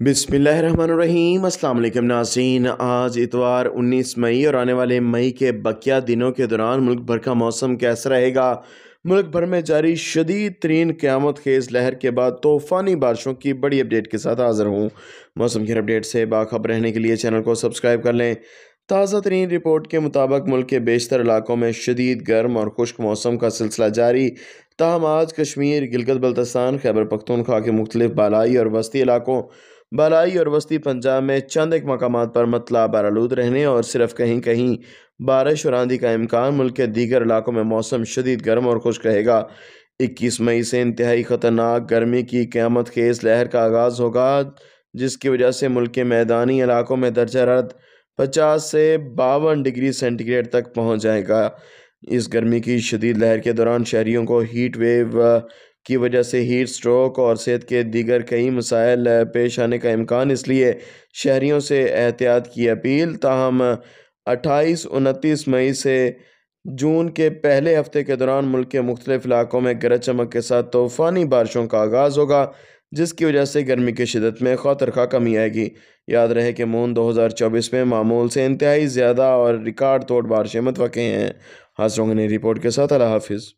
बिसमीम अल्लाम नाजीन आज इतवार 19 मई और आने वाले मई के बकिया दिनों के दौरान मुल्क भर का मौसम कैसा रहेगा मुल्क भर में जारी शदीद तरीन क़्यामत खेज़ लहर के बाद तूफ़ानी बारिशों की बड़ी अपडेट के साथ हाज़िर हूँ मौसम की अपडेट से बाखब रहने के लिए चैनल को सब्सक्राइब कर लें ताज़ा तरीन रिपोर्ट के मुताबिक मुल्क के बेशतर इलाकों में शदीद गर्म और खुश्क मौसम का सिलसिला जारी तहम आज कश्मीर गिलगित बल्तस्तान खैबर पख्तूनख्वा के मुख्तलिफ बालाई और वस्ती इलाकों बालाई और वस्ती पंजाब में चंद एक मकाम पर मतला बारालूद रहने और सिर्फ कहीं कहीं बारिश और आंधी का इम्कान मुल्क के दीगर इलाकों में मौसम शदीद गर्म और खुश्क रहेगा इक्कीस मई से इंतहाई ख़तरनाक गर्मी की क़्यामत खेज लहर का आगाज़ होगा जिसकी वजह से मुल्क के मैदानी इलाकों में दर्ज हरारत पचास से बावन डिग्री सेंटीग्रेड तक पहुँच जाएगा इस गर्मी की शदीद लहर के दौरान शहरीों को हीट वेव की वजह से हीट स्ट्रोक और सेहत के दीगर कई मसाइल पेश आने का इम्कान इसलिए शहरीों से एहतियात की अपील ताहम अट्ठाईस उनतीस मई से जून के पहले हफ्ते के दौरान मुल्क के मुख्तलिफ इलाकों में गरज चमक के साथ तूफ़ानी बारिशों का आगाज़ होगा जिसकी वजह से गर्मी की शिदत में खौतरखा कमी आएगी याद रहे कि मून 2024 में मामूल से इंतहाई ज़्यादा और रिकॉर्ड तोड़ बारिशें मतवक़े हैं हाजरों ने रिपोर्ट के साथ अला हाफिज़